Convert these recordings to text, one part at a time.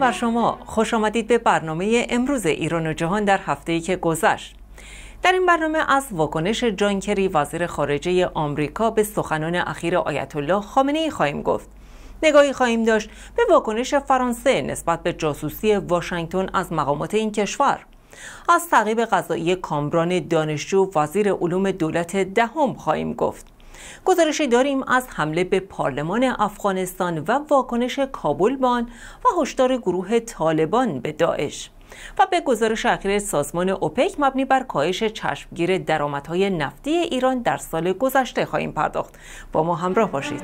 و بر شما خوش آمدید به برنامه امروز ایران و جهان در هفته‌ای که گذشت در این برنامه از واکنش جان کری وزیر خارجه آمریکا به سخنان اخیر آیت الله خامنه ای خواهیم گفت نگاهی خواهیم داشت به واکنش فرانسه نسبت به جاسوسی واشنگتن از مقامات این کشور از تعقیب غذایی کامران دانشجو وزیر علوم دولت دهم ده خواهیم گفت گزارشی داریم از حمله به پارلمان افغانستان و واکنش کابل بان و هشدار گروه طالبان به داعش و به گزارش اخیر سازمان اوپک مبنی بر کاهش چشمگیر درآمدهای نفتی ایران در سال گذشته خواهیم پرداخت با ما همراه باشید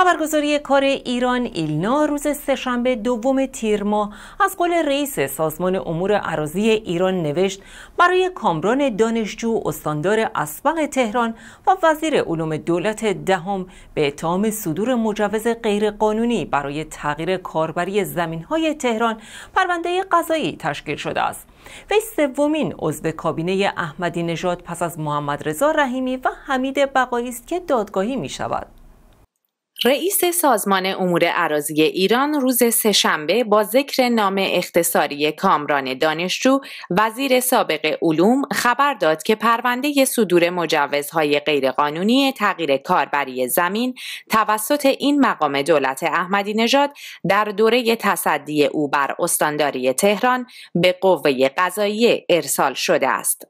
خبرگزاری کار ایران ایلنا روز سهشنبه دوم تیر ماه از قول رئیس سازمان امور عراضی ایران نوشت برای کامران دانشجو استاندار اسبق تهران و وزیر علوم دولت دهم به اتهام صدور مجوز غیرقانونی برای تغییر کاربری های تهران پرونده قضایی تشکیل شده است وی سومین عضو کابینه احمدی نژاد پس از محمد رضا رحیمی و حمید بقایی است که دادگاهی می شود رئیس سازمان امور عراضی ایران روز سهشنبه با ذکر نام اختصاری کامران دانشجو وزیر سابق علوم خبر داد که پرونده صدور مجوزهای غیرقانونی تغییر کاربری زمین توسط این مقام دولت احمدی نژاد در دوره تصدی او بر استانداری تهران به قوه قضایی ارسال شده است.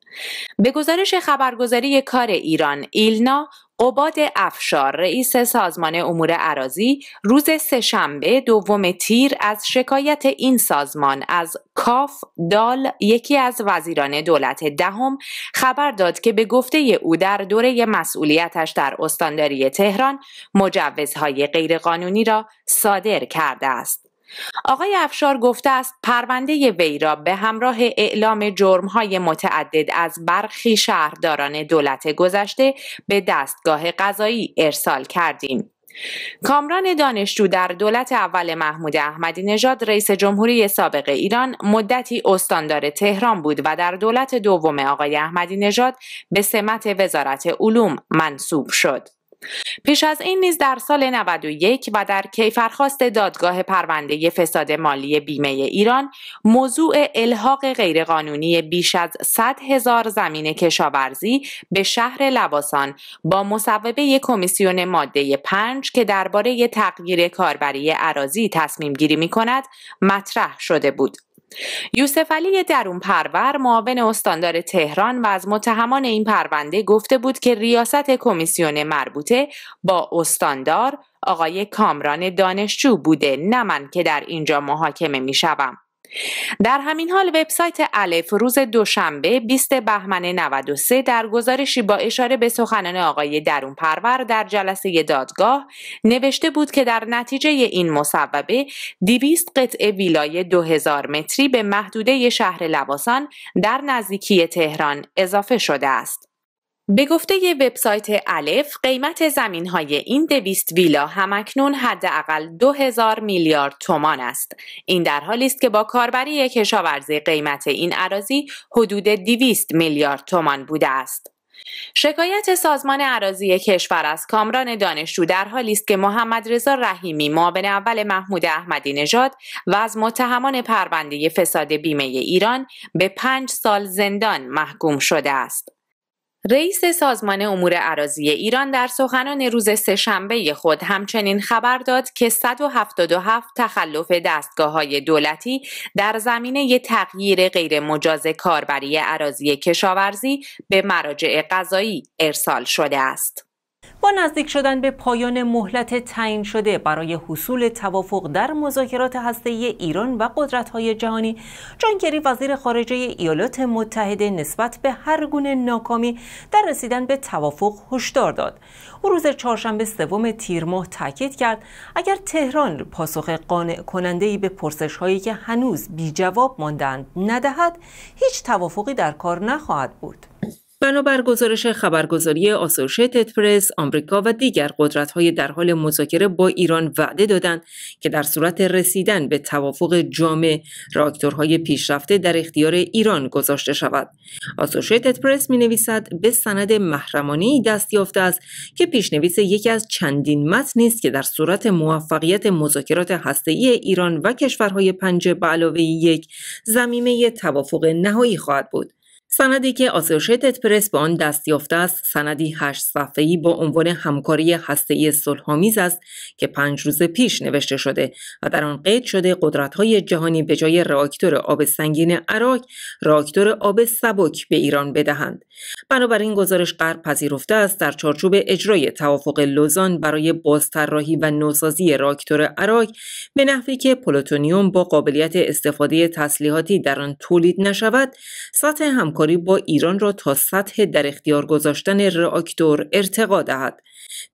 به گزارش خبرگزاری کار ایران ایلنا قباد افشار رئیس سازمان امور عراضی روز سهشنبه دوم تیر از شکایت این سازمان از کاف دال یکی از وزیران دولت دهم خبر داد که به گفته او در دوره مسئولیتش در استانداری تهران مجوزهای غیرقانونی را صادر کرده است آقای افشار گفته است پرونده وی را به همراه اعلام جرمهای متعدد از برخی شهرداران دولت گذشته به دستگاه قضایی ارسال کردیم. کامران دانشجو در دولت اول محمود احمدی نژاد رئیس جمهوری سابق ایران مدتی استاندار تهران بود و در دولت دوم آقای احمدی نژاد به سمت وزارت علوم منصوب شد. پیش از این نیز در سال 91 و در کیفرخواست دادگاه پرونده فساد مالی بیمه ایران موضوع الحاق غیرقانونی بیش از 100 هزار زمین کشاورزی به شهر لواسان با مصوبه کمیسیون ماده 5 که درباره تغییر کاربری عراضی تصمیم گیری می کند مطرح شده بود. یوسف علی درون پرور معاون استاندار تهران و از متهمان این پرونده گفته بود که ریاست کمیسیون مربوطه با استاندار آقای کامران دانشجو بوده نه من که در اینجا محاکمه می شوم. در همین حال وبسایت الف روز دوشنبه 20 بهمن 93 در گزارشی با اشاره به سخنان آقای درون پرور در جلسه دادگاه نوشته بود که در نتیجه این مصوبه 200 قطعه ویلای 2000 متری به محدوده شهر لواسان در نزدیکی تهران اضافه شده است. به گفته وبسایت الف قیمت زمین های این دویست ویلا همکنون حداقل دو هزار میلیارد تومان است این در حالی است که با کاربری کشاورزی قیمت این عراضی حدود دویست میلیارد تومان بوده است شکایت سازمان عراضی کشور از کامران دانشجو در حالی است که محمد رضا رحیمی معاون اول محمود احمدی نژاد و از متهمان پرونده فساد بیمه ایران به پنج سال زندان محکوم شده است. رئیس سازمان امور عراضی ایران در سخنان روز سهشنبه خود همچنین خبر داد که 177 تخلف دستگاه های دولتی در زمینه تغییر غیرمجاز کاربری عراضی کشاورزی به مراجع قضایی ارسال شده است. با نزدیک شدن به پایان مهلت تعیین شده برای حصول توافق در مذاکرات هسته‌ای ایران و قدرت‌های جهانی، جانکری وزیر خارجه ایالات متحده نسبت به هر گونه ناکامی در رسیدن به توافق هشدار داد. او روز چهارشنبه سوم تیر ماه تاکید کرد اگر تهران پاسخ قانع کننده به پرسش هایی که هنوز بی جواب ماندند ندهد، هیچ توافقی در کار نخواهد بود. بنابر گزارش خبرگزاری آسوشیتد پرس آمریکا و دیگر قدرت‌های در حال مذاکره با ایران وعده دادند که در صورت رسیدن به توافق جامع راکتورهای پیشرفته در اختیار ایران گذاشته شود آسوشیتد پرس مینویسد به سند محرمانه دست یافته است که پیشنویس یکی از چندین متن نیست که در صورت موفقیت مذاکرات هسته‌ای ایران و کشورهای پنج به علاوه یک زمینه توافق نهایی خواهد بود سندی که آسوشیتد پرس به آن دست یافته است سندی هشت صفحه‌ای با عنوان همکاری هسته‌ای صلح‌آمیز است که پنج روز پیش نوشته شده و در آن قید شده قدرت‌های جهانی به جای راکتور آب سنگین عراق راکتور آب سبک به ایران بدهند بنابراین گزارش غرب پذیرفته است در چارچوب اجرای توافق لوزان برای بازطراحی و نوسازی راکتور عراق به نحوی که پلوتونیوم با قابلیت استفاده تسلیحاتی در آن تولید نشود سطح همکاری همکاری با ایران را تا سطح در اختیار گذاشتن راکتور ارتقا دهد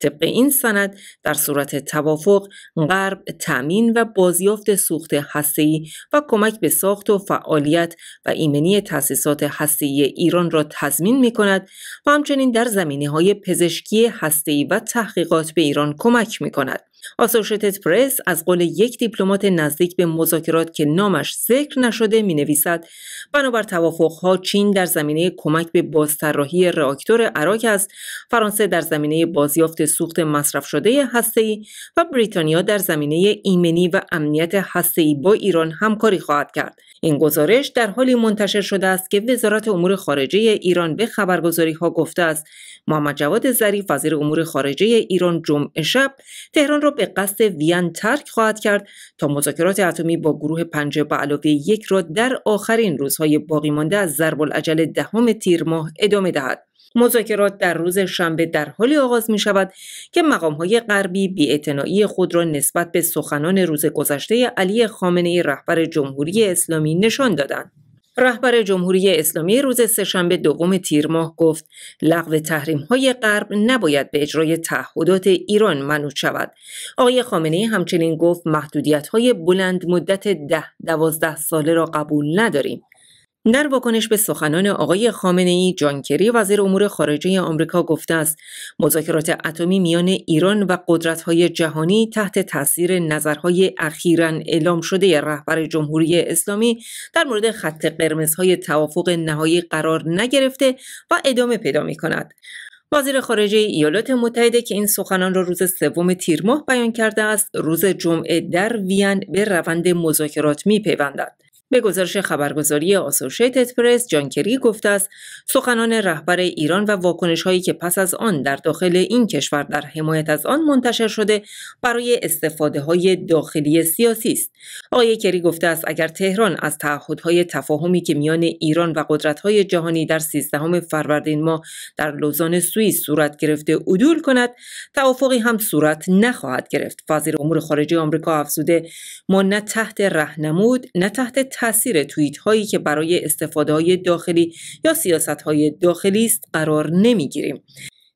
طبق این سند در صورت توافق غرب تأمین و بازیافت سوخت هسته‌ای و کمک به ساخت و فعالیت و ایمنی تأسیسات هسته‌ای ایران را تضمین می کند و همچنین در زمینه های پزشکی هسته‌ای و تحقیقات به ایران کمک می کند. آسوشیتد پرس از قول یک دیپلمات نزدیک به مذاکرات که نامش ذکر نشده می نویسد بنابر توافقها چین در زمینه کمک به بازطراحی راکتور عراک است فرانسه در زمینه بازیافت دریافت سوخت مصرف شده هسته‌ای و بریتانیا در زمینه ایمنی و امنیت هسته‌ای با ایران همکاری خواهد کرد. این گزارش در حالی منتشر شده است که وزارت امور خارجه ایران به خبرگزاری ها گفته است محمد جواد ظریف وزیر امور خارجه ایران جمعه شب تهران را به قصد وین ترک خواهد کرد تا مذاکرات اتمی با گروه پنج به علاوه یک را در آخرین روزهای باقی مانده از ضرب العجل دهم تیر ماه ادامه دهد مذاکرات در روز شنبه در حالی آغاز می شود که مقام های غربی بیاعتنایی خود را نسبت به سخنان روز گذشته علی خامنه رهبر جمهوری اسلامی نشان دادند. رهبر جمهوری اسلامی روز سهشنبه دوم تیر ماه گفت لغو تحریم های غرب نباید به اجرای تعهدات ایران منوط شود. آقای خامنه همچنین گفت محدودیت های بلند مدت ده دوازده ساله را قبول نداریم. در واکنش به سخنان آقای خامنه ای وزیر امور خارجه آمریکا گفته است مذاکرات اتمی میان ایران و قدرت‌های جهانی تحت تاثیر نظرهای اخیرا اعلام شده رهبر جمهوری اسلامی در مورد خط قرمزهای توافق نهایی قرار نگرفته و ادامه پیدا کند. وزیر خارجه ایالات متحده که این سخنان را روز سوم تیر ماه بیان کرده است، روز جمعه در وین به روند مذاکرات می‌پیوندد. به گزارش خبرگزاری آسوشیتد پرس جان کری گفته است سخنان رهبر ایران و واکنش هایی که پس از آن در داخل این کشور در حمایت از آن منتشر شده برای استفاده های داخلی سیاسی است آقای کری گفته است اگر تهران از تعهدهای تفاهمی که میان ایران و قدرت های جهانی در سیزدهم فروردین ما در لوزان سوئیس صورت گرفته عدول کند توافقی هم صورت نخواهد گرفت وزیر امور خارجه آمریکا افزوده ما نه تحت رهنمود نه تحت تاثیر توییت هایی که برای استفاده های داخلی یا سیاست های داخلی است قرار نمیگیریم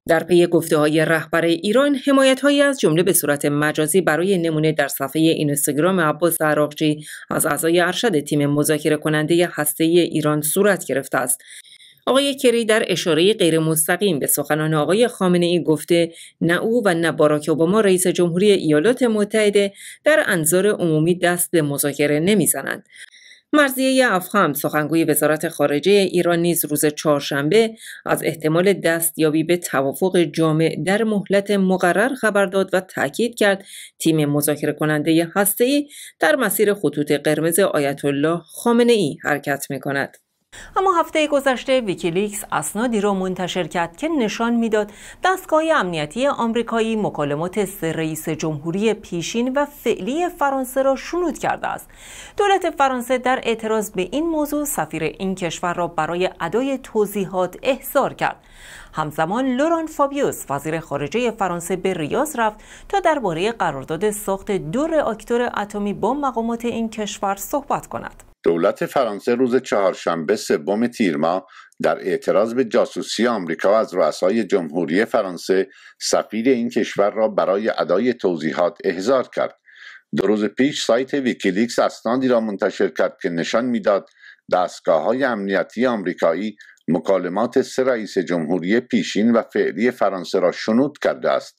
در پی گفته های رهبر ایران حمایت هایی از جمله به صورت مجازی برای نمونه در صفحه اینستاگرام عباس عراقچی از اعضای ارشد تیم مذاکره کننده هسته ایران صورت گرفته است آقای کری در اشاره غیر مستقیم به سخنان آقای خامنه ای گفته نه او و نه باراک اوباما رئیس جمهوری ایالات متحده در انظار عمومی دست به مذاکره نمیزنند مرزیه افخم سخنگوی وزارت خارجه ایران نیز روز چهارشنبه از احتمال دستیابی به توافق جامع در مهلت مقرر خبر داد و تاکید کرد تیم مذاکره کننده هسته‌ای در مسیر خطوط قرمز آیت الله خامنه ای حرکت می کند. اما هفته گذشته ویکیلیکس اسنادی را منتشر کرد که نشان میداد دستگاه امنیتی آمریکایی مکالمات سه رئیس جمهوری پیشین و فعلی فرانسه را شنود کرده است دولت فرانسه در اعتراض به این موضوع سفیر این کشور را برای ادای توضیحات احضار کرد همزمان لوران فابیوس وزیر خارجه فرانسه به ریاض رفت تا درباره قرارداد ساخت دو راکتور اتمی با مقامات این کشور صحبت کند دولت فرانسه روز چهارشنبه سوم تیر ماه در اعتراض به جاسوسی آمریکا از رؤسای جمهوری فرانسه سفیر این کشور را برای ادای توضیحات احضار کرد دو روز پیش سایت ویکیلیکس اسنادی را منتشر کرد که نشان میداد دستگاه های امنیتی آمریکایی مکالمات سه رئیس جمهوری پیشین و فعلی فرانسه را شنود کرده است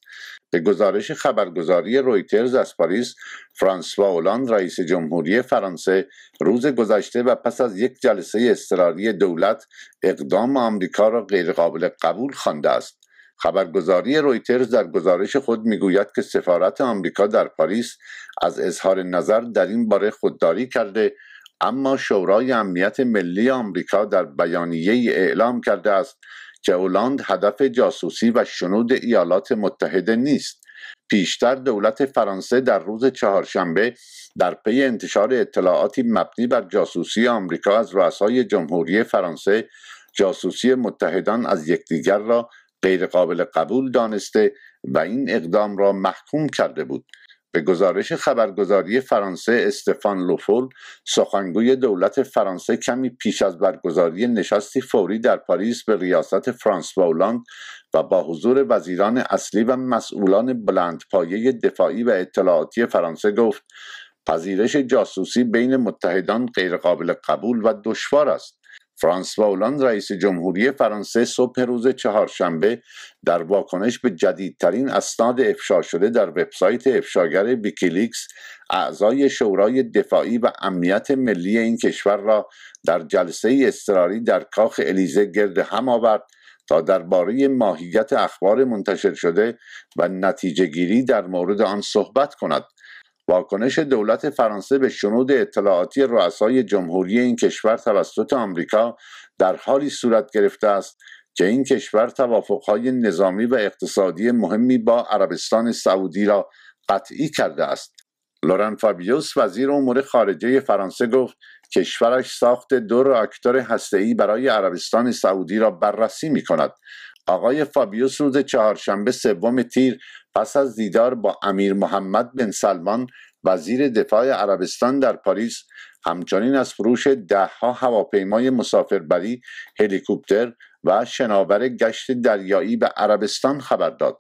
به گزارش خبرگزاری رویترز از پاریس فرانسوا اولاند رئیس جمهوری فرانسه روز گذشته و پس از یک جلسه اضطراری دولت اقدام آمریکا را غیرقابل قبول خوانده است خبرگزاری رویترز در گزارش خود میگوید که سفارت آمریکا در پاریس از اظهار نظر در این باره خودداری کرده اما شورای امنیت ملی آمریکا در بیانیه اعلام کرده است جولاند هدف جاسوسی و شنود ایالات متحده نیست پیشتر دولت فرانسه در روز چهارشنبه در پی انتشار اطلاعاتی مبنی بر جاسوسی آمریکا از رؤسای جمهوری فرانسه جاسوسی متحدان از یکدیگر را غیرقابل قبول دانسته و این اقدام را محکوم کرده بود به گزارش خبرگزاری فرانسه استفان لوفول سخنگوی دولت فرانسه کمی پیش از برگزاری نشستی فوری در پاریس به ریاست فرانسوا اولاند و با حضور وزیران اصلی و مسئولان بلندپایه دفاعی و اطلاعاتی فرانسه گفت پذیرش جاسوسی بین متحدان غیرقابل قبول و دشوار است فرانسوا اولاند رئیس جمهوری فرانسه صبح روز چهارشنبه در واکنش به جدیدترین اسناد افشا شده در وبسایت افشاگر ویکیلیکس اعضای شورای دفاعی و امنیت ملی این کشور را در جلسه اضطراری در کاخ الیزه گرد هم آورد تا درباره ماهیت اخبار منتشر شده و نتیجه گیری در مورد آن صحبت کند واکنش دولت فرانسه به شنود اطلاعاتی رؤسای جمهوری این کشور توسط آمریکا در حالی صورت گرفته است که این کشور توافقهای نظامی و اقتصادی مهمی با عربستان سعودی را قطعی کرده است لورن فابیوس وزیر امور خارجه فرانسه گفت کشورش ساخت دو راکتور هسته‌ای برای عربستان سعودی را بررسی می کند. آقای فابیوس روز چهارشنبه سوم تیر پس از دیدار با امیر محمد بن سلمان وزیر دفاع عربستان در پاریس همچنین از فروش دهها هواپیمای مسافربری هلیکوپتر و شناور گشت دریایی به عربستان خبر داد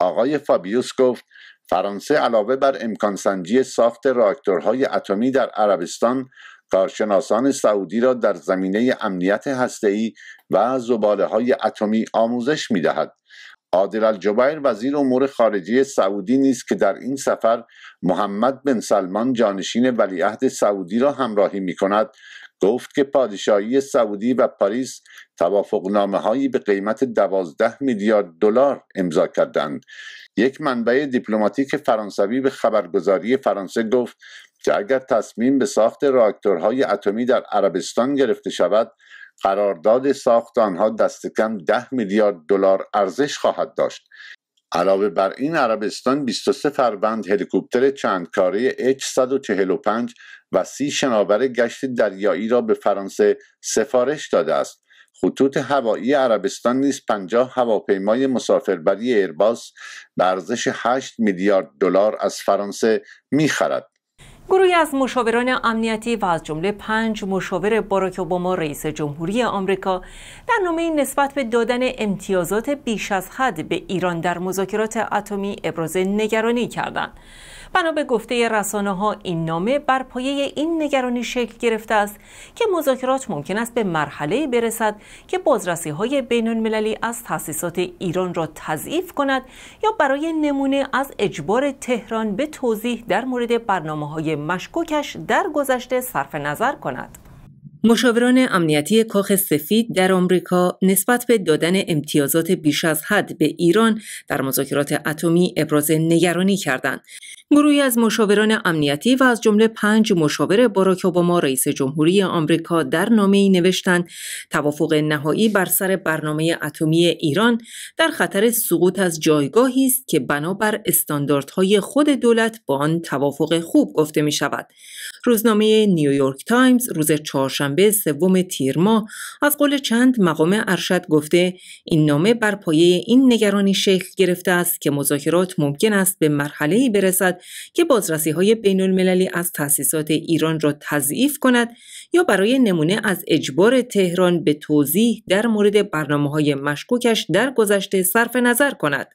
آقای فابیوس گفت فرانسه علاوه بر امکانسنجی ساخت راکتورهای اتمی در عربستان کارشناسان سعودی را در زمینه امنیت هسته‌ای و زباله های اتمی آموزش می دهد. عادل الجبیر وزیر امور خارجه سعودی نیست که در این سفر محمد بن سلمان جانشین ولیعهد سعودی را همراهی می کند گفت که پادشاهی سعودی و پاریس نامه هایی به قیمت دوازده میلیارد دلار امضا کردند یک منبع دیپلماتیک فرانسوی به خبرگزاری فرانسه گفت که اگر تصمیم به ساخت راکتورهای اتمی در عربستان گرفته شود قرارداد ساخت آنها دست کم 10 میلیارد دلار ارزش خواهد داشت علاوه بر این عربستان 23 فروند هلیکوپتر چندکاره H145 و 30 شناور گشت دریایی را به فرانسه سفارش داده است خطوط هوایی عربستان نیز 50 هواپیمای مسافربری ایرباس به ارزش 8 میلیارد دلار از فرانسه میخرد گروهی از مشاوران امنیتی و از جمله پنج مشاور باراک اوباما رئیس جمهوری آمریکا در نامه نسبت به دادن امتیازات بیش از حد به ایران در مذاکرات اتمی ابراز نگرانی کردند بنا به گفته رسانه ها این نامه بر پایه این نگرانی شکل گرفته است که مذاکرات ممکن است به مرحله برسد که بازرسی های بین المللی از تأسیسات ایران را تضعیف کند یا برای نمونه از اجبار تهران به توضیح در مورد برنامه های مشکوکش در گذشته صرف نظر کند. مشاوران امنیتی کاخ سفید در آمریکا نسبت به دادن امتیازات بیش از حد به ایران در مذاکرات اتمی ابراز نگرانی کردند. گروهی از مشاوران امنیتی و از جمله پنج مشاور باراک اوباما رئیس جمهوری آمریکا در نامه ای نوشتند توافق نهایی بر سر برنامه اتمی ایران در خطر سقوط از جایگاهی است که بنابر استانداردهای خود دولت با آن توافق خوب گفته می شود. روزنامه نیویورک تایمز روز چهارشنبه سوم تیر ماه از قول چند مقام ارشد گفته این نامه بر پایه این نگرانی شکل گرفته است که مذاکرات ممکن است به مرحله برسد که بازرسی های بین المللی از تأسیسات ایران را تضعیف کند یا برای نمونه از اجبار تهران به توضیح در مورد برنامه های مشکوکش در گذشته صرف نظر کند.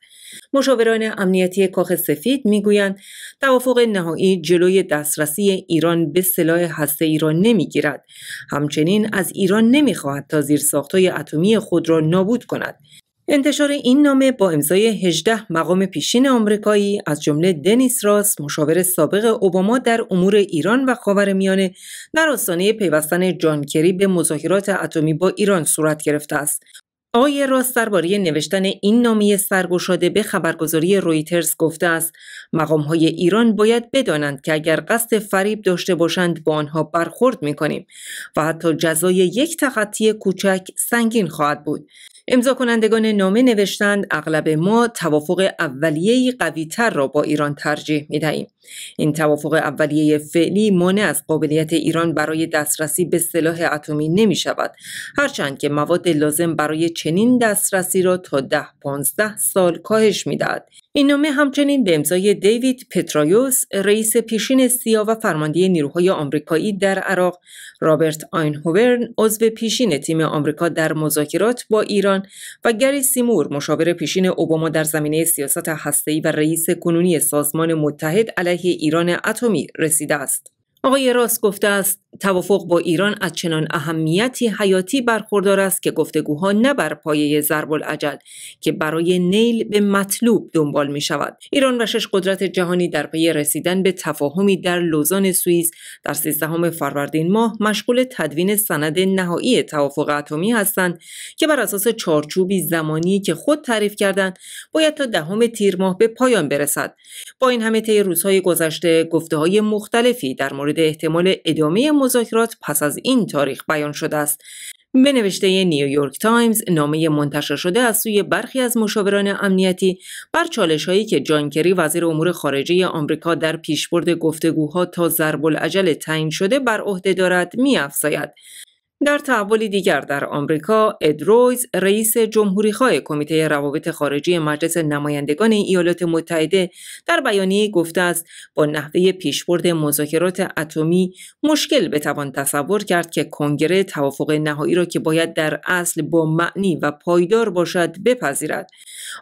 مشاوران امنیتی کاخ سفید میگویند توافق نهایی جلوی دسترسی ایران به سلاح هسته را نمیگیرد همچنین از ایران نمیخواهد تا ساختای اتمی خود را نابود کند انتشار این نامه با امضای 18 مقام پیشین آمریکایی از جمله دنیس راس مشاور سابق اوباما در امور ایران و خاورمیانه در آستانه پیوستن جان کری به مذاکرات اتمی با ایران صورت گرفته است آقای راست درباره نوشتن این نامی سرگشاده به خبرگزاری رویترز گفته است مقام های ایران باید بدانند که اگر قصد فریب داشته باشند با آنها برخورد می کنیم و حتی جزای یک تخطی کوچک سنگین خواهد بود امضا کنندگان نامه نوشتند اغلب ما توافق اولیه قوی تر را با ایران ترجیح می دهیم. این توافق اولیه فعلی مانع از قابلیت ایران برای دسترسی به سلاح اتمی نمی شود. هرچند که مواد لازم برای چنین دسترسی را تا ده پانزده سال کاهش می دهد. این نامه همچنین به امضای دیوید پترایوس رئیس پیشین سیا و فرمانده نیروهای آمریکایی در عراق رابرت هوورن، عضو پیشین تیم آمریکا در مذاکرات با ایران و گری سیمور مشاور پیشین اوباما در زمینه سیاست هسته‌ای و رئیس کنونی سازمان متحد علیه ایران اتمی رسیده است آقای راست گفته است توافق با ایران از چنان اهمیتی حیاتی برخوردار است که گفتگوها نه بر پایه ضرب العجل که برای نیل به مطلوب دنبال می شود ایران و شش قدرت جهانی در پی رسیدن به تفاهمی در لوزان سوئیس در 13 فروردین ماه مشغول تدوین سند نهایی توافق اتمی هستند که بر اساس چارچوبی زمانی که خود تعریف کردند باید تا دهم تیر ماه به پایان برسد با این همه طی روزهای گذشته گفته های مختلفی در مورد احتمال ادامه مذاکرات پس از این تاریخ بیان شده است به نوشته نیویورک تایمز نامه منتشر شده از سوی برخی از مشاوران امنیتی بر چالش هایی که جان کری وزیر امور خارجه آمریکا در پیشبرد گفتگوها تا ضرب العجل تعیین شده بر عهده دارد میافزاید در تحولی دیگر در آمریکا ادرویز رئیس جمهوریخواه کمیته روابط خارجی مجلس نمایندگان ایالات متحده در بیانیه گفته است با نحوه پیشبرد مذاکرات اتمی مشکل بتوان تصور کرد که کنگره توافق نهایی را که باید در اصل با معنی و پایدار باشد بپذیرد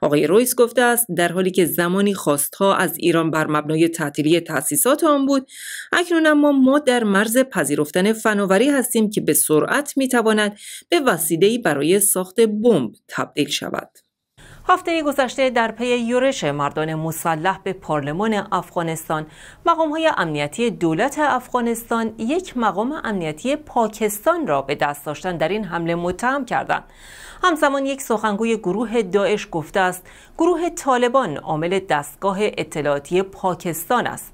آقای رویس گفته است در حالی که زمانی خواستها از ایران بر مبنای تعطیلی تاسیسات آن بود اکنون اما ما در مرز پذیرفتن فناوری هستیم که به سرعت میتواند به وسیلهای برای ساخت بمب تبدیل شود هفته گذشته در پی یورش مردان مسلح به پارلمان افغانستان مقام های امنیتی دولت افغانستان یک مقام امنیتی پاکستان را به دست داشتن در این حمله متهم کردند همزمان یک سخنگوی گروه داعش گفته است گروه طالبان عامل دستگاه اطلاعاتی پاکستان است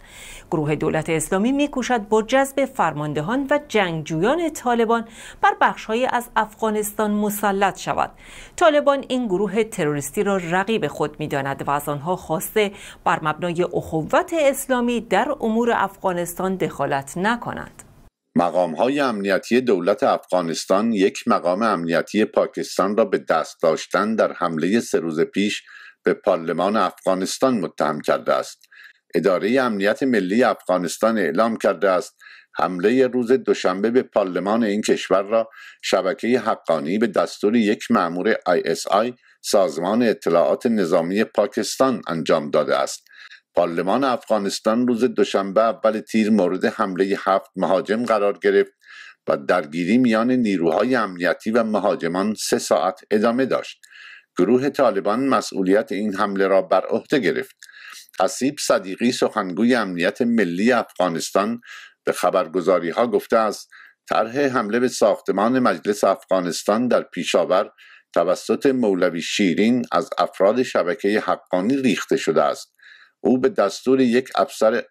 گروه دولت اسلامی میکوشد با جذب فرماندهان و جنگجویان طالبان بر بخشهایی از افغانستان مسلط شود طالبان این گروه تروریستی را رقیب خود میداند و از آنها خواسته بر مبنای اخوت اسلامی در امور افغانستان دخالت نکنند مقام های امنیتی دولت افغانستان یک مقام امنیتی پاکستان را به دست داشتن در حمله سه روز پیش به پارلمان افغانستان متهم کرده است اداره امنیت ملی افغانستان اعلام کرده است حمله روز دوشنبه به پارلمان این کشور را شبکه حقانی به دستور یک مأمور ISI سازمان اطلاعات نظامی پاکستان انجام داده است پارلمان افغانستان روز دوشنبه اول تیر مورد حمله هفت مهاجم قرار گرفت و درگیری میان نیروهای امنیتی و مهاجمان سه ساعت ادامه داشت گروه طالبان مسئولیت این حمله را بر عهده گرفت حسیب صدیقی سخنگوی امنیت ملی افغانستان به خبرگزاری ها گفته است طرح حمله به ساختمان مجلس افغانستان در پیشاور توسط مولوی شیرین از افراد شبکه حقانی ریخته شده است او به دستور یک افسر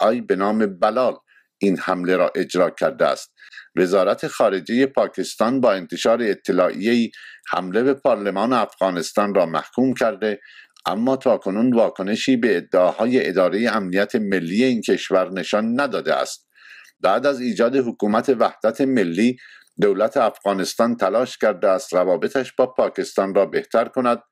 آی به نام بلال این حمله را اجرا کرده است وزارت خارجه پاکستان با انتشار اطلاعیه حمله به پارلمان افغانستان را محکوم کرده اما تاکنون واکنشی به ادعاهای اداره امنیت ملی این کشور نشان نداده است بعد از ایجاد حکومت وحدت ملی دولت افغانستان تلاش کرده است روابطش با پاکستان را بهتر کند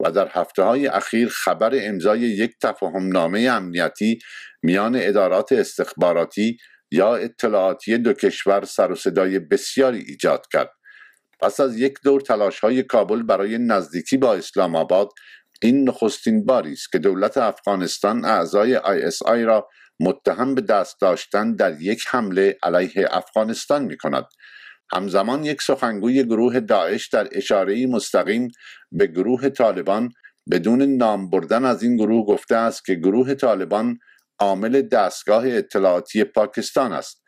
و در هفته های اخیر خبر امضای یک نامه امنیتی میان ادارات استخباراتی یا اطلاعاتی دو کشور سر و صدای بسیاری ایجاد کرد پس از یک دور تلاش های کابل برای نزدیکی با اسلام آباد این نخستین باری است که دولت افغانستان اعضای ISI را متهم به دست داشتن در یک حمله علیه افغانستان می کند همزمان یک سخنگوی گروه داعش در اشاره مستقیم به گروه طالبان بدون نام بردن از این گروه گفته است که گروه طالبان عامل دستگاه اطلاعاتی پاکستان است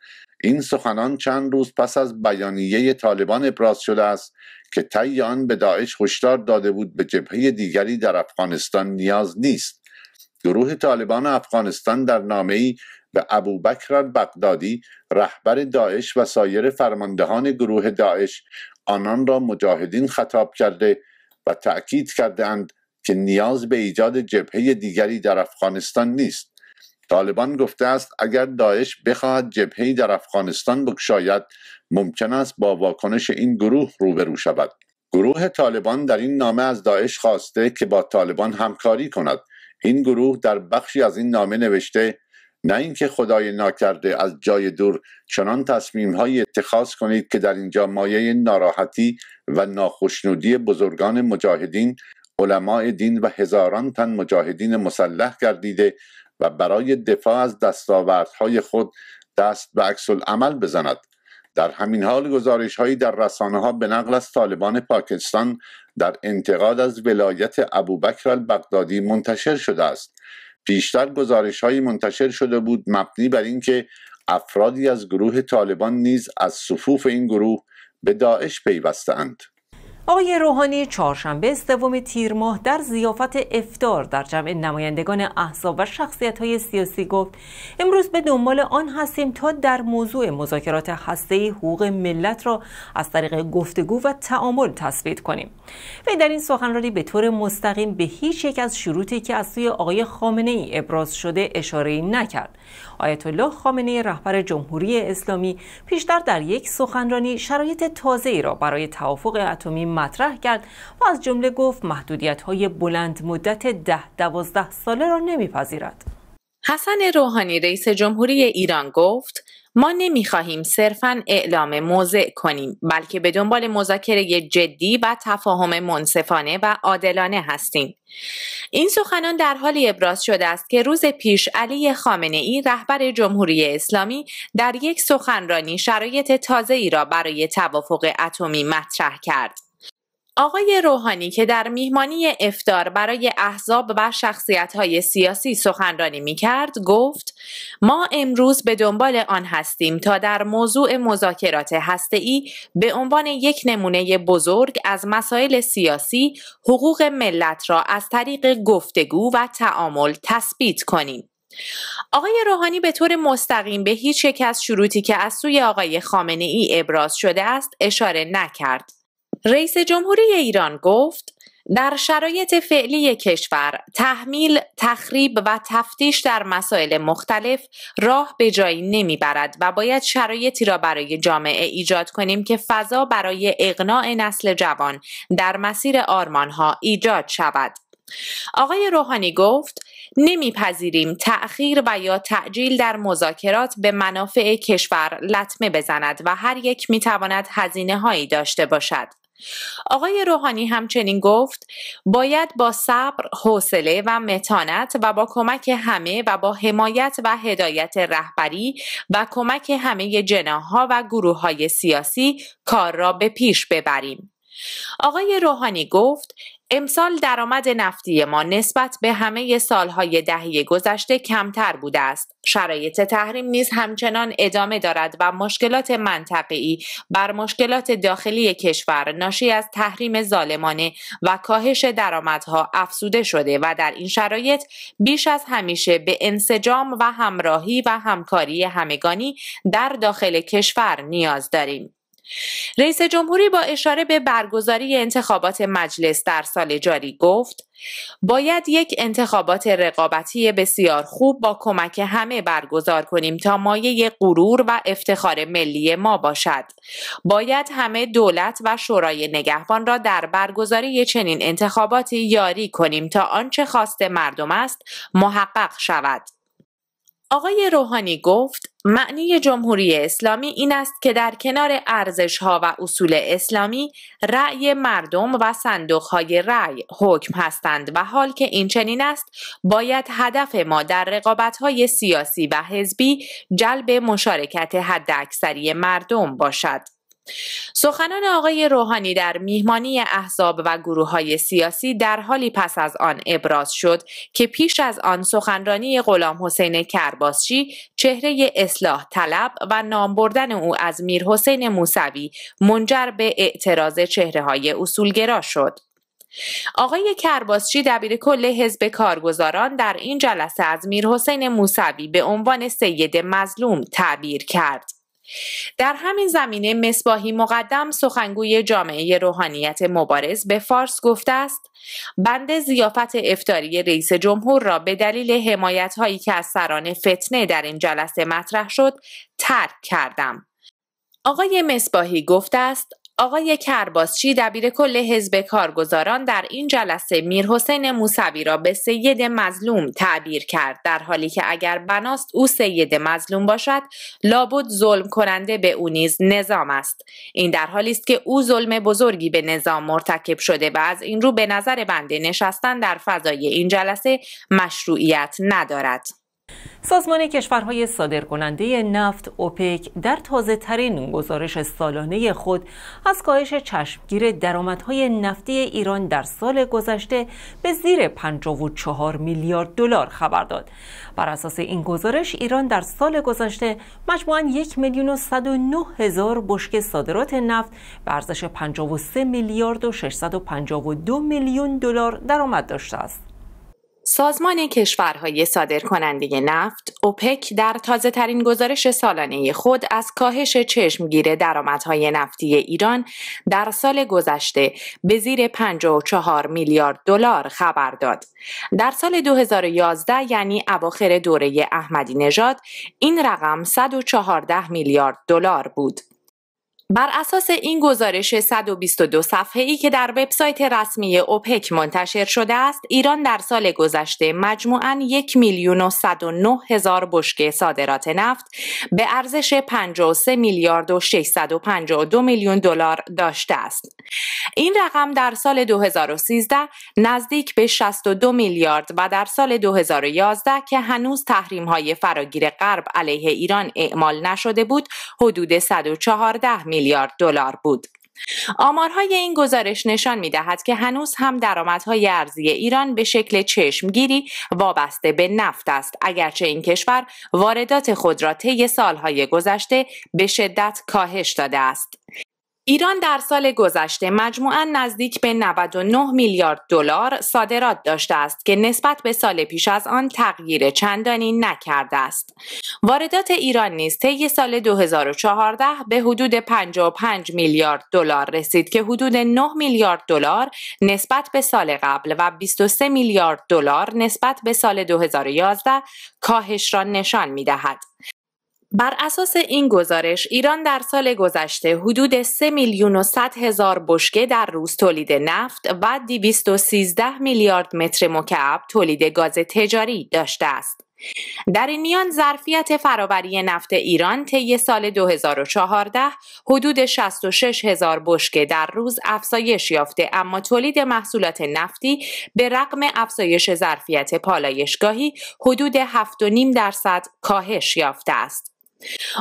این سخنان چند روز پس از بیانیه طالبان ابراز شده است که طی آن به داعش هشدار داده بود به جبهه دیگری در افغانستان نیاز نیست گروه طالبان افغانستان در نامه‌ای به ابوبکر بغدادی رهبر داعش و سایر فرماندهان گروه داعش آنان را مجاهدین خطاب کرده و تأکید کرده اند که نیاز به ایجاد جبهه دیگری در افغانستان نیست طالبان گفته است اگر داعش بخواهد جبهه در افغانستان بکشاید ممکن است با واکنش این گروه روبرو شود گروه طالبان در این نامه از داعش خواسته که با طالبان همکاری کند این گروه در بخشی از این نامه نوشته نه اینکه خدای ناکرده از جای دور چنان تصمیم های اتخاذ کنید که در اینجا مایه ناراحتی و ناخشنودی بزرگان مجاهدین علمای دین و هزاران تن مجاهدین مسلح گردیده و برای دفاع از دستاوردهای خود دست به عکس عمل بزند در همین حال گزارش هایی در رسانه ها به نقل از طالبان پاکستان در انتقاد از ولایت ابوبکر البغدادی منتشر شده است بیشتر گزارش منتشر شده بود مبنی بر اینکه افرادی از گروه طالبان نیز از صفوف این گروه به داعش پیوستند. آقای روحانی چهارشنبه سوم تیر ماه در زیافت افتار در جمع نمایندگان احزاب و شخصیت های سیاسی گفت امروز به دنبال آن هستیم تا در موضوع مذاکرات هسته‌ای حقوق ملت را از طریق گفتگو و تعامل تثبیت کنیم و در این سخنرانی به طور مستقیم به هیچ یک از شروطی که از سوی آقای خامنه ای ابراز شده اشاره نکرد آیت الله خامنه رهبر جمهوری اسلامی پیشتر در یک سخنرانی شرایط ای را برای توافق اتمی مطرح کرد و از جمله گفت محدودیت های بلند مدت ده دوازده ساله را نمیپذیرد. حسن روحانی رئیس جمهوری ایران گفت ما نمیخواهیم صرفا اعلام موضع کنیم بلکه به دنبال مذاکره جدی و تفاهم منصفانه و عادلانه هستیم این سخنان در حالی ابراز شده است که روز پیش علی خامنه ای رهبر جمهوری اسلامی در یک سخنرانی شرایط تازه ای را برای توافق اتمی مطرح کرد آقای روحانی که در میهمانی افتار برای احزاب و شخصیت‌های سیاسی سخنرانی کرد گفت ما امروز به دنبال آن هستیم تا در موضوع مذاکرات ای به عنوان یک نمونه بزرگ از مسائل سیاسی حقوق ملت را از طریق گفتگو و تعامل تثبیت کنیم. آقای روحانی به طور مستقیم به هیچ یک از شروطی که از سوی آقای خامنه ای ابراز شده است اشاره نکرد رئیس جمهوری ایران گفت در شرایط فعلی کشور تحمیل، تخریب و تفتیش در مسائل مختلف راه به جایی نمیبرد و باید شرایطی را برای جامعه ایجاد کنیم که فضا برای اقناع نسل جوان در مسیر آرمانها ایجاد شود. آقای روحانی گفت نمیپذیریم تأخیر و یا تعجیل در مذاکرات به منافع کشور لطمه بزند و هر یک میتواند هزینه هایی داشته باشد. آقای روحانی همچنین گفت باید با صبر، حوصله و متانت و با کمک همه و با حمایت و هدایت رهبری و کمک همه جناها و گروه های سیاسی کار را به پیش ببریم. آقای روحانی گفت امسال درآمد نفتی ما نسبت به همه سالهای دهه گذشته کمتر بوده است. شرایط تحریم نیز همچنان ادامه دارد و مشکلات منطقی بر مشکلات داخلی کشور ناشی از تحریم ظالمانه و کاهش درآمدها افسوده شده و در این شرایط بیش از همیشه به انسجام و همراهی و همکاری همگانی در داخل کشور نیاز داریم. رئیس جمهوری با اشاره به برگزاری انتخابات مجلس در سال جاری گفت باید یک انتخابات رقابتی بسیار خوب با کمک همه برگزار کنیم تا مایه غرور و افتخار ملی ما باشد. باید همه دولت و شورای نگهبان را در برگزاری چنین انتخاباتی یاری کنیم تا آنچه خواست مردم است محقق شود. آقای روحانی گفت معنی جمهوری اسلامی این است که در کنار ارزشها و اصول اسلامی رأی مردم و صندوقهای رأی حکم هستند و حال که این چنین است باید هدف ما در رقابتهای سیاسی و حزبی جلب مشارکت حداکثری مردم باشد. سخنان آقای روحانی در میهمانی احزاب و گروه های سیاسی در حالی پس از آن ابراز شد که پیش از آن سخنرانی غلام حسین کرباسچی چهره اصلاح طلب و نام بردن او از میر حسین موسوی منجر به اعتراض چهره های اصولگرا شد. آقای کرباسچی دبیر کل حزب کارگزاران در این جلسه از میر حسین موسوی به عنوان سید مظلوم تعبیر کرد. در همین زمینه مصباحی مقدم سخنگوی جامعه روحانیت مبارز به فارس گفته است بند زیافت افتاری رئیس جمهور را به دلیل حمایت هایی که از سران فتنه در این جلسه مطرح شد ترک کردم آقای مصباحی گفته است آقای کرباسچی دبیر کل حزب کارگزاران در این جلسه میرحسین موسوی را به سید مظلوم تعبیر کرد در حالی که اگر بناست او سید مظلوم باشد لابد ظلم کننده به او نیز نظام است این در حالی است که او ظلم بزرگی به نظام مرتکب شده و از این رو به نظر بنده نشستن در فضای این جلسه مشروعیت ندارد سازمان کشورهای صادرکننده نفت اوپک در تازه ترین گزارش سالانه خود از کاهش چشمگیر درآمدهای نفتی ایران در سال گذشته به زیر 54 میلیارد دلار خبر داد. بر اساس این گزارش ایران در سال گذشته مجموعاً 1 میلیون و هزار بشکه صادرات نفت به ارزش 53 میلیارد و 652 میلیون دلار درآمد داشته است. سازمان کشورهای صادرکننده نفت اوپک در تازه ترین گزارش سالانه خود از کاهش چشمگیر درآمدهای نفتی ایران در سال گذشته به زیر 54 میلیارد دلار خبر داد. در سال 2011 یعنی اواخر دوره احمدی نژاد این رقم 114 میلیارد دلار بود. بر اساس این گزارش 122 صفحه ای که در وبسایت رسمی اوپک منتشر شده است، ایران در سال گذشته مجموعاً 1 میلیون و هزار بشکه صادرات نفت به ارزش 53 میلیارد و 652 میلیون دلار داشته است. این رقم در سال 2013 نزدیک به 62 میلیارد و در سال 2011 که هنوز تحریم فراگیر غرب علیه ایران اعمال نشده بود، حدود 114 میلیارد میلیارد دلار بود. آمارهای این گزارش نشان می دهد که هنوز هم درآمدهای ارزی ایران به شکل چشمگیری وابسته به نفت است اگرچه این کشور واردات خود را طی سالهای گذشته به شدت کاهش داده است ایران در سال گذشته مجموعا نزدیک به 99 میلیارد دلار صادرات داشته است که نسبت به سال پیش از آن تغییر چندانی نکرده است. واردات ایران نیز طی سال 2014 به حدود 55 میلیارد دلار رسید که حدود 9 میلیارد دلار نسبت به سال قبل و 23 میلیارد دلار نسبت به سال 2011 کاهش را نشان میدهد. بر اساس این گزارش ایران در سال گذشته حدود 3 میلیون و 100 هزار بشکه در روز تولید نفت و 213 میلیارد متر مکعب تولید گاز تجاری داشته است. در این میان ظرفیت فراوری نفت ایران طی سال 2014 حدود 66 هزار بشکه در روز افزایش یافته اما تولید محصولات نفتی به رقم افزایش ظرفیت پالایشگاهی حدود 7.5 درصد کاهش یافته است.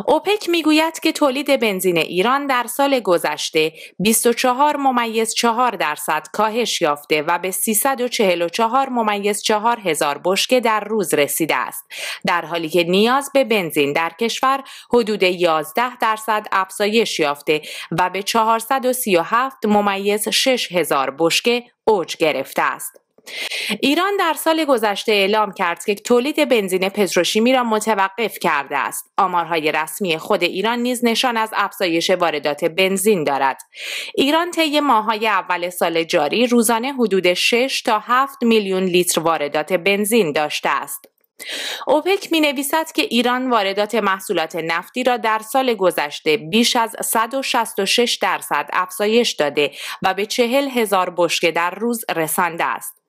اوپک میگوید که تولید بنزین ایران در سال گذشته 24 ممیز 4 درصد کاهش یافته و به 344 ممیز 4 هزار بشکه در روز رسیده است در حالی که نیاز به بنزین در کشور حدود 11 درصد افزایش یافته و به 437 ممیز 6 هزار بشکه اوج گرفته است ایران در سال گذشته اعلام کرد که تولید بنزین پتروشیمی را متوقف کرده است. آمارهای رسمی خود ایران نیز نشان از افزایش واردات بنزین دارد. ایران طی ماهای اول سال جاری روزانه حدود 6 تا 7 میلیون لیتر واردات بنزین داشته است. اوپک می نویسد که ایران واردات محصولات نفتی را در سال گذشته بیش از 166 درصد افزایش داده و به چهل هزار بشکه در روز رسانده است.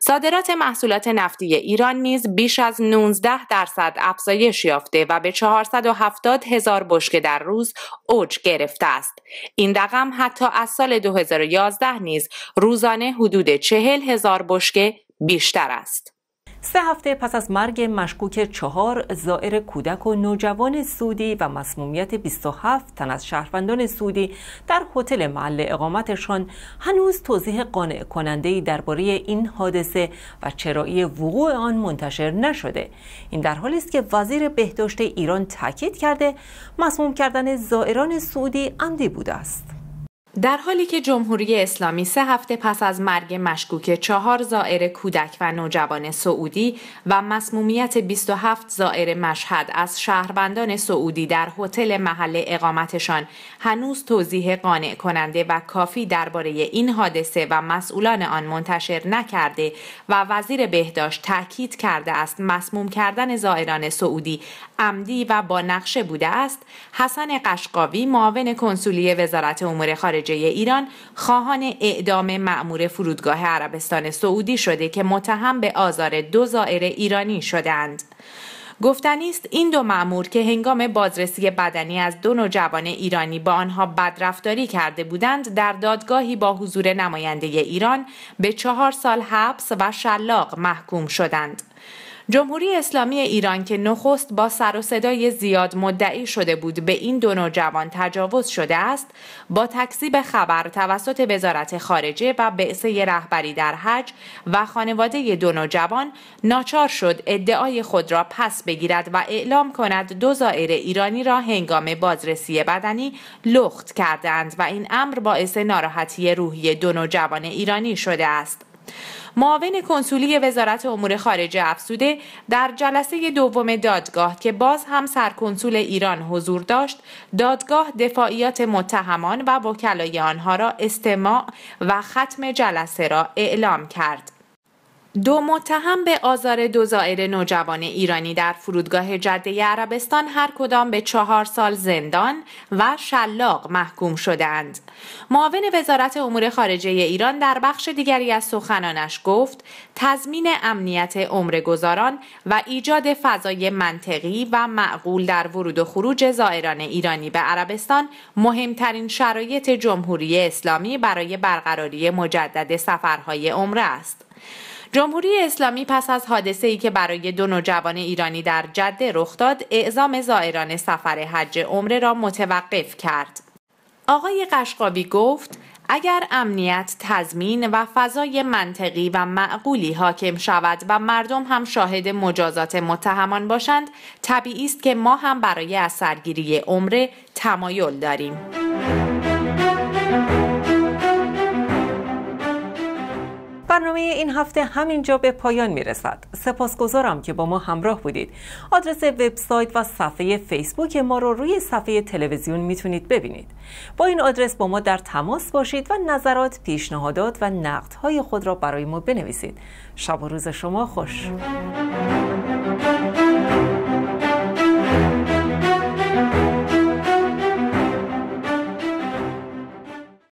صادرات محصولات نفتی ایران نیز بیش از 19 درصد افزایش یافته و به 470 هزار بشکه در روز اوج گرفته است. این رقم حتی از سال 2011 نیز روزانه حدود 40 هزار بشکه بیشتر است. سه هفته پس از مرگ مشکوک چهار زائر کودک و نوجوان سودی و مسمومیت 27 تن از شهروندان سودی در هتل محل اقامتشان هنوز توضیح قانع کننده درباره این حادثه و چرایی وقوع آن منتشر نشده این در حالی است که وزیر بهداشت ایران تاکید کرده مسموم کردن زائران سودی عمدی بوده است در حالی که جمهوری اسلامی سه هفته پس از مرگ مشکوک چهار زائر کودک و نوجوان سعودی و مسمومیت 27 زائر مشهد از شهروندان سعودی در هتل محل اقامتشان هنوز توضیح قانع کننده و کافی درباره این حادثه و مسئولان آن منتشر نکرده و وزیر بهداشت تاکید کرده است مسموم کردن زائران سعودی عمدی و با نقشه بوده است حسن قشقاوی معاون کنسولی وزارت امور خارجه ایران خواهان اعدام معمور فرودگاه عربستان سعودی شده که متهم به آزار دو زائر ایرانی شدند گفتنیست است این دو معمور که هنگام بازرسی بدنی از دو نوجوان ایرانی با آنها بدرفتاری کرده بودند در دادگاهی با حضور نماینده ایران به چهار سال حبس و شلاق محکوم شدند جمهوری اسلامی ایران که نخست با سر و صدای زیاد مدعی شده بود به این دو نوجوان تجاوز شده است با تکذیب خبر توسط وزارت خارجه و بعثه رهبری در حج و خانواده دو نوجوان ناچار شد ادعای خود را پس بگیرد و اعلام کند دو زائر ایرانی را هنگام بازرسی بدنی لخت کردند و این امر باعث ناراحتی روحی دو نوجوان ایرانی شده است. معاون کنسولی وزارت امور خارجه افسوده در جلسه دوم دادگاه که باز هم سرکنسول ایران حضور داشت دادگاه دفاعیات متهمان و وکلای آنها را استماع و ختم جلسه را اعلام کرد دو متهم به آزار دو زائر نوجوان ایرانی در فرودگاه جده عربستان هر کدام به چهار سال زندان و شلاق محکوم شدند. معاون وزارت امور خارجه ایران در بخش دیگری از سخنانش گفت تضمین امنیت عمر گذاران و ایجاد فضای منطقی و معقول در ورود و خروج زائران ایرانی به عربستان مهمترین شرایط جمهوری اسلامی برای برقراری مجدد سفرهای عمره است. جمهوری اسلامی پس از حادثه ای که برای دو نوجوان ایرانی در جده رخ داد اعزام زائران سفر حج عمره را متوقف کرد آقای قشقابی گفت اگر امنیت تضمین و فضای منطقی و معقولی حاکم شود و مردم هم شاهد مجازات متهمان باشند طبیعی است که ما هم برای اثرگیری عمره تمایل داریم برنامه این هفته همینجا به پایان میرسد سپاسگزارم که با ما همراه بودید آدرس وبسایت و صفحه فیسبوک ما رو روی صفحه تلویزیون میتونید ببینید با این آدرس با ما در تماس باشید و نظرات پیشنهادات و نقدهای خود را برای ما بنویسید شب و روز شما خوش